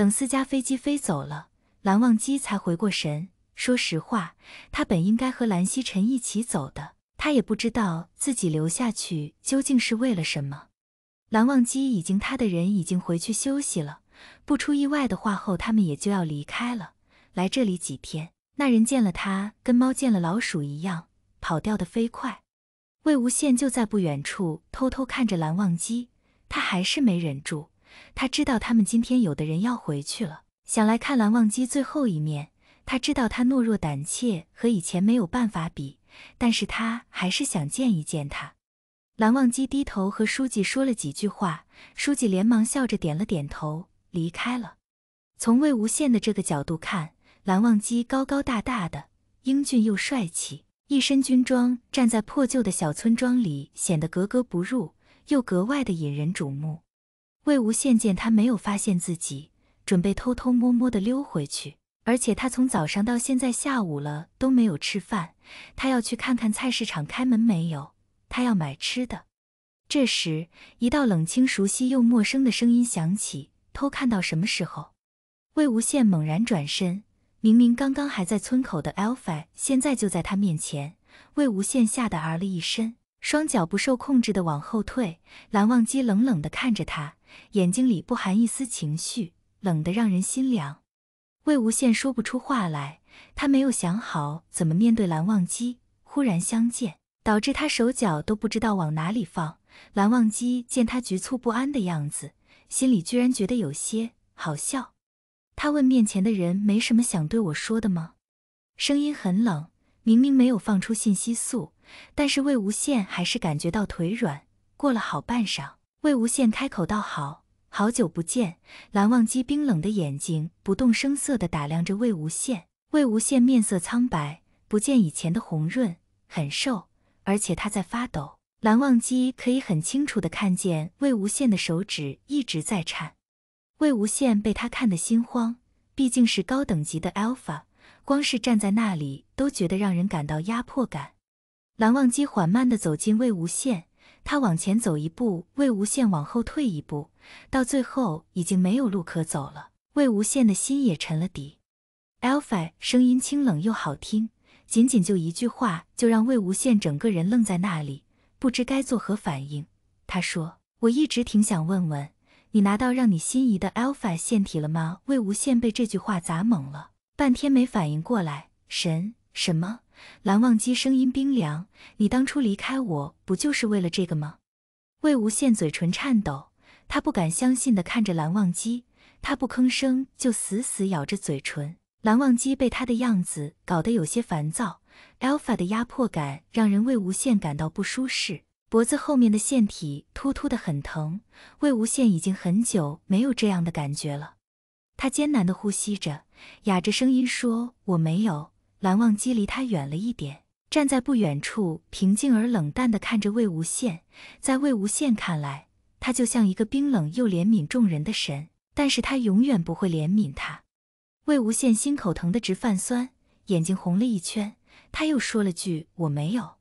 等四架飞机飞走了，蓝忘机才回过神。说实话，他本应该和蓝曦臣一起走的，他也不知道自己留下去究竟是为了什么。蓝忘机已经他的人已经回去休息了，不出意外的话，后他们也就要离开了。来这里几天，那人见了他跟猫见了老鼠一样，跑掉的飞快。魏无羡就在不远处偷偷看着蓝忘机，他还是没忍住。他知道他们今天有的人要回去了，想来看蓝忘机最后一面。他知道他懦弱胆怯，和以前没有办法比，但是他还是想见一见他。蓝忘机低头和书记说了几句话，书记连忙笑着点了点头，离开了。从魏无羡的这个角度看，蓝忘机高高大大的，英俊又帅气，一身军装站在破旧的小村庄里，显得格格不入，又格外的引人瞩目。魏无羡见他没有发现自己，准备偷偷摸摸的溜回去。而且他从早上到现在下午了都没有吃饭，他要去看看菜市场开门没有，他要买吃的。这时，一道冷清、熟悉又陌生的声音响起：“偷看到什么时候？”魏无羡猛然转身，明明刚刚还在村口的 Alpha，现在就在他面前。魏无羡吓得儿了一身。双脚不受控制地往后退，蓝忘机冷冷地看着他，眼睛里不含一丝情绪，冷得让人心凉。魏无羡说不出话来，他没有想好怎么面对蓝忘机，忽然相见，导致他手脚都不知道往哪里放。蓝忘机见他局促不安的样子，心里居然觉得有些好笑。他问面前的人：“没什么想对我说的吗？”声音很冷，明明没有放出信息素。但是魏无羡还是感觉到腿软。过了好半晌，魏无羡开口道：“好好久不见。”蓝忘机冰冷的眼睛不动声色地打量着魏无羡。魏无羡面色苍白，不见以前的红润，很瘦，而且他在发抖。蓝忘机可以很清楚的看见魏无羡的手指一直在颤。魏无羡被他看得心慌，毕竟是高等级的 alpha，光是站在那里都觉得让人感到压迫感。蓝忘机缓慢地走近魏无羡，他往前走一步，魏无羡往后退一步，到最后已经没有路可走了。魏无羡的心也沉了底。Alpha 声音清冷又好听，仅仅就一句话，就让魏无羡整个人愣在那里，不知该作何反应。他说：“我一直挺想问问你，拿到让你心仪的 Alpha 腺体了吗？”魏无羡被这句话砸懵了，半天没反应过来。神什么？蓝忘机声音冰凉：“你当初离开我不就是为了这个吗？”魏无羡嘴唇颤抖，他不敢相信地看着蓝忘机，他不吭声，就死死咬着嘴唇。蓝忘机被他的样子搞得有些烦躁，Alpha 的压迫感让人魏无羡感到不舒适，脖子后面的腺体突突的很疼。魏无羡已经很久没有这样的感觉了，他艰难地呼吸着，哑着声音说：“我没有。”蓝忘机离他远了一点，站在不远处，平静而冷淡地看着魏无羡。在魏无羡看来，他就像一个冰冷又怜悯众人的神，但是他永远不会怜悯他。魏无羡心口疼得直泛酸，眼睛红了一圈，他又说了句：“我没有。”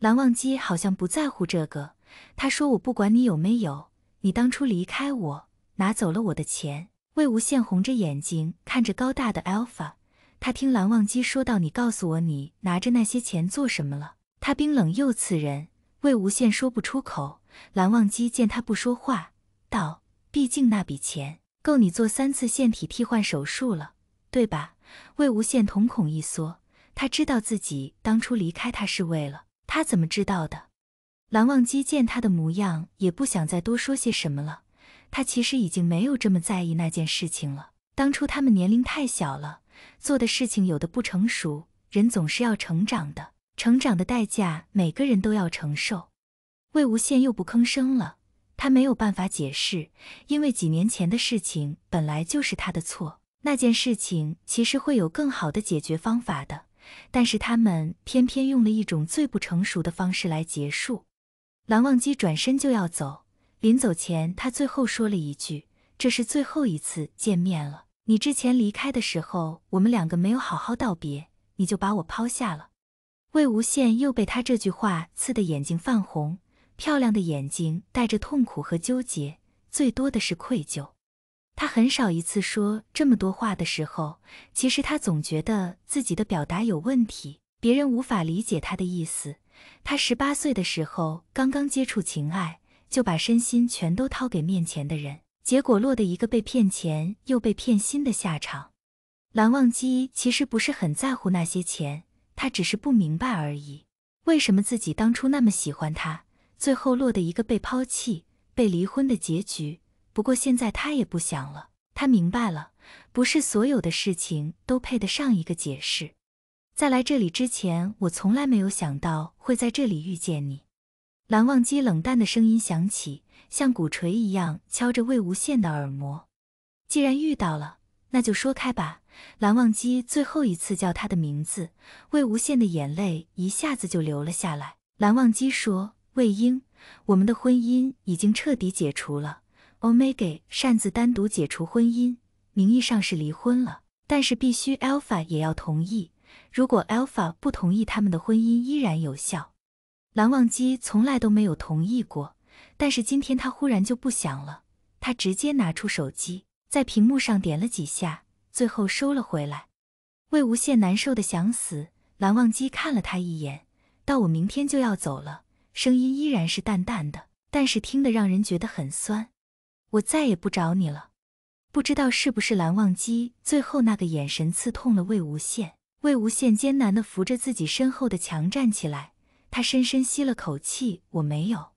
蓝忘机好像不在乎这个，他说：“我不管你有没有，你当初离开我，拿走了我的钱。”魏无羡红着眼睛看着高大的 Alpha。他听蓝忘机说道：“你告诉我，你拿着那些钱做什么了？”他冰冷又刺人。魏无羡说不出口。蓝忘机见他不说话，道：“毕竟那笔钱够你做三次腺体替换手术了，对吧？”魏无羡瞳孔一缩，他知道自己当初离开他是为了他。怎么知道的？蓝忘机见他的模样，也不想再多说些什么了。他其实已经没有这么在意那件事情了。当初他们年龄太小了。做的事情有的不成熟，人总是要成长的，成长的代价每个人都要承受。魏无羡又不吭声了，他没有办法解释，因为几年前的事情本来就是他的错。那件事情其实会有更好的解决方法的，但是他们偏偏用了一种最不成熟的方式来结束。蓝忘机转身就要走，临走前他最后说了一句：“这是最后一次见面了。”你之前离开的时候，我们两个没有好好道别，你就把我抛下了。魏无羡又被他这句话刺得眼睛泛红，漂亮的眼睛带着痛苦和纠结，最多的是愧疚。他很少一次说这么多话的时候，其实他总觉得自己的表达有问题，别人无法理解他的意思。他十八岁的时候，刚刚接触情爱，就把身心全都掏给面前的人。结果落得一个被骗钱又被骗心的下场。蓝忘机其实不是很在乎那些钱，他只是不明白而已。为什么自己当初那么喜欢他，最后落得一个被抛弃、被离婚的结局？不过现在他也不想了，他明白了，不是所有的事情都配得上一个解释。在来这里之前，我从来没有想到会在这里遇见你。蓝忘机冷淡的声音响起，像鼓槌一样敲着魏无羡的耳膜。既然遇到了，那就说开吧。蓝忘机最后一次叫他的名字，魏无羡的眼泪一下子就流了下来。蓝忘机说：“魏婴，我们的婚姻已经彻底解除了。Omega 擅自单独解除婚姻，名义上是离婚了，但是必须 Alpha 也要同意。如果 Alpha 不同意，他们的婚姻依然有效。”蓝忘机从来都没有同意过，但是今天他忽然就不想了。他直接拿出手机，在屏幕上点了几下，最后收了回来。魏无羡难受的想死。蓝忘机看了他一眼，到我明天就要走了，声音依然是淡淡的，但是听得让人觉得很酸。我再也不找你了。不知道是不是蓝忘机最后那个眼神刺痛了魏无羡。魏无羡艰难地扶着自己身后的墙站起来。他深深吸了口气，我没有。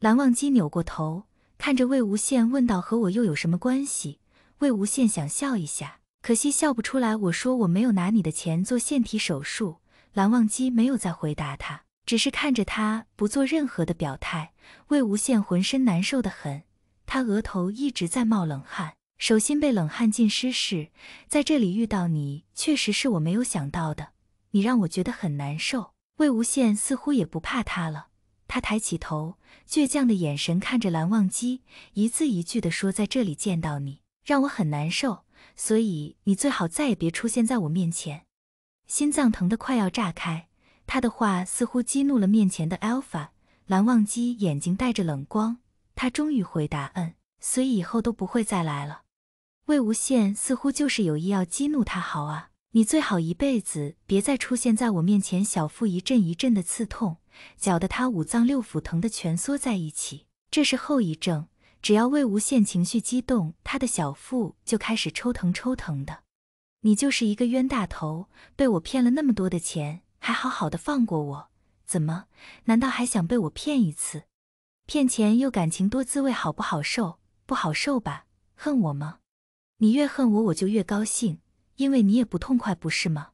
蓝忘机扭过头看着魏无羡问道：“和我又有什么关系？”魏无羡想笑一下，可惜笑不出来。我说：“我没有拿你的钱做腺体手术。”蓝忘机没有再回答他，只是看着他，不做任何的表态。魏无羡浑身难受的很，他额头一直在冒冷汗，手心被冷汗浸湿。是在这里遇到你，确实是我没有想到的。你让我觉得很难受。魏无羡似乎也不怕他了，他抬起头，倔强的眼神看着蓝忘机，一字一句地说：“在这里见到你，让我很难受，所以你最好再也别出现在我面前。”心脏疼得快要炸开。他的话似乎激怒了面前的 Alpha，蓝忘机眼睛带着冷光。他终于回答：“嗯，所以以后都不会再来了。”魏无羡似乎就是有意要激怒他，好啊。你最好一辈子别再出现在我面前，小腹一阵一阵的刺痛，搅得他五脏六腑疼得蜷缩在一起。这是后遗症，只要魏无羡情绪激动，他的小腹就开始抽疼抽疼的。你就是一个冤大头，被我骗了那么多的钱，还好好的放过我，怎么？难道还想被我骗一次？骗钱又感情多滋味好不好受？不好受吧？恨我吗？你越恨我，我就越高兴。因为你也不痛快，不是吗？